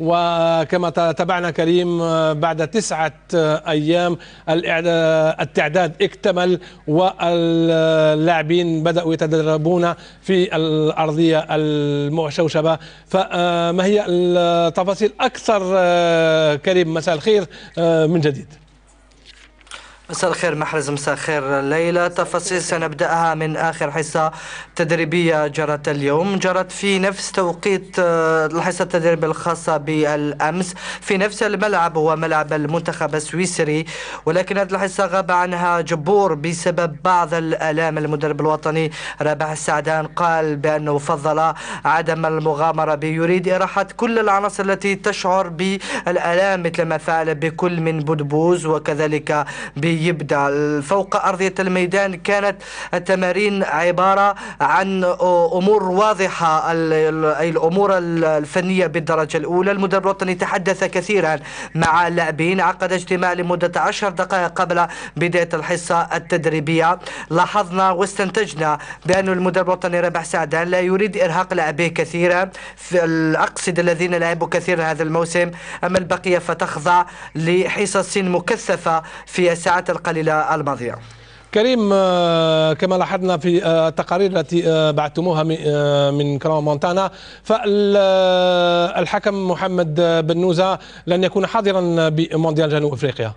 وكما تابعنا كريم آه، بعد تسعة آه، أيام التعداد اكتمل واللاعبين بدأوا يتدربون في الأرضية المشوشبة فما آه، هي التفاصيل أكثر كريم مساء الخير من جديد مساء الخير محرز مساء الخير ليلى تفاصيل سنبدأها من آخر حصة تدريبية جرت اليوم جرت في نفس توقيت آه، الحصة التدريبية الخاصة بالأمس في نفس الملعب هو ملعب المنتخب السويسري ولكن هذه الحصة غاب عنها جبور بسبب بعض الآلام المدرب الوطني رابح السعدان قال بأنه فضل عدم المغامرة يريد إراحة كل العناصر التي تشعر بالآلام مثل ما فعل بكل من بودبوز وكذلك ب يبدا فوق ارضيه الميدان كانت التمارين عباره عن امور واضحه اي الامور الفنيه بالدرجه الاولى المدرب الوطني تحدث كثيرا مع اللاعبين عقد اجتماع لمده عشر دقائق قبل بدايه الحصه التدريبيه لاحظنا واستنتجنا بان المدرب الوطني رابح سعدان لا يريد ارهاق لاعبيه كثيرا الاقصد الذين لعبوا كثيرا هذا الموسم اما البقيه فتخضع لحصص مكثفه في الساعة الساعات القليلة الماضية كريم آه، كما لاحظنا في آه، التقارير التي آه، بعثتموها من كرام مونتانا فالحكم محمد بنوزة لن يكون حاضرا بمونديال جنوب افريقيا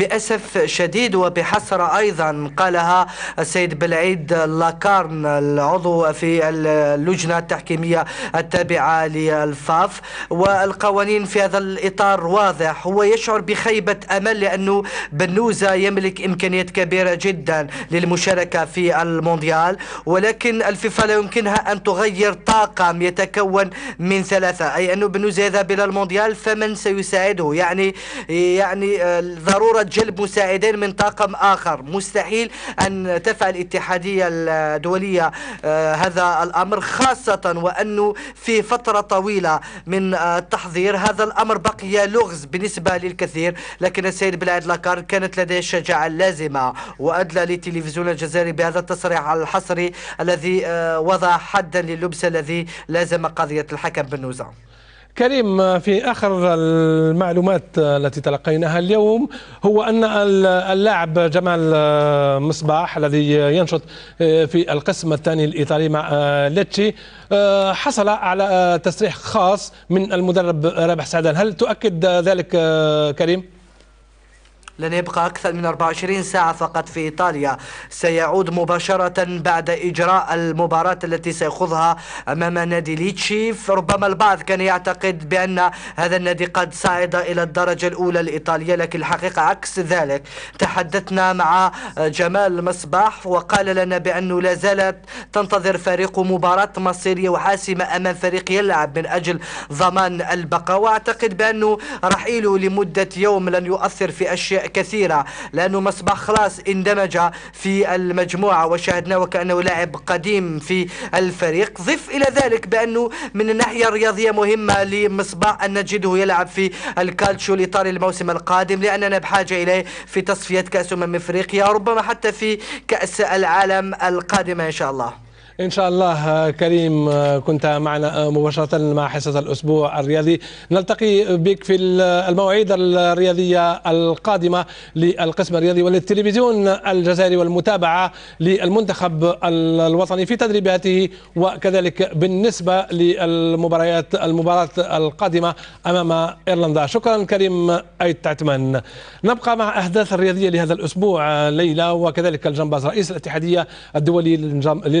بأسف شديد وبحسرة أيضا قالها السيد بلعيد لاكارن العضو في اللجنة التحكيمية التابعة للفاف والقوانين في هذا الإطار واضح هو يشعر بخيبة أمل لأنه بنوزة يملك إمكانيات كبيرة جدا للمشاركة في المونديال ولكن الفيفا لا يمكنها أن تغير طاقم يتكون من ثلاثة أي أنه بنوزة يذهب إلى المونديال فمن سيساعده يعني يعني آه، ضرورة جلب مساعدين من طاقم آخر مستحيل أن تفعل الاتحادية الدولية آه، هذا الأمر خاصة وأنه في فترة طويلة من آه، التحضير هذا الأمر بقي لغز بالنسبة للكثير لكن السيد بلاد لاكار كانت لديه الشجاعة اللازمة وأدلى للتلفزيون الجزائري بهذا التصريح الحصري الذي آه، وضع حدا للبس الذي لازم قضية الحكم بالنوزة كريم آه، في اخر المعلومات آه، التي تلقيناها اليوم هو ان اللاعب جمال آه، مصباح الذي ينشط في القسم الثاني الايطالي مع ليتشي حصل على تسريح خاص من المدرب رابح سعدان هل تؤكد ذلك كريم؟ لن يبقى أكثر من 24 ساعة فقط في إيطاليا سيعود مباشرة بعد إجراء المباراة التي سيخوضها أمام نادي ليتشي ربما البعض كان يعتقد بأن هذا النادي قد صعد إلى الدرجة الأولى الإيطالية لكن الحقيقة عكس ذلك تحدثنا مع جمال مصباح وقال لنا بأنه لا زالت تنتظر فريقه مباراة مصيرية وحاسمة أمام فريق يلعب من أجل ضمان البقاء وأعتقد بأنه رحيله لمدة يوم لن يؤثر في أشياء كثيرة لأنه مصباح خلاص اندمج في المجموعة وشاهدناه وكأنه لاعب قديم في الفريق ضف إلى ذلك بأنه من الناحية الرياضية مهمة لمصباح أن نجده يلعب في الكالتشو الإيطالي الموسم القادم لأننا بحاجة إليه في تصفية كأس أمم إفريقيا ربما حتى في كأس العالم القادمة إن شاء الله إن شاء الله آه، كريم آه، كنت معنا آه، مباشرة مع حصة الأسبوع الرياضي نلتقي بك في المواعيد الرياضية القادمة للقسم الرياضي وللتلفزيون الجزائري والمتابعة للمنتخب الوطني في تدريباته وكذلك بالنسبة للمباريات المباراة القادمة أمام إيرلندا شكرا كريم اي تعتمن نبقى مع أحداث الرياضية لهذا الأسبوع ليلى وكذلك الجمباز رئيس الاتحادية الدولي للجمباز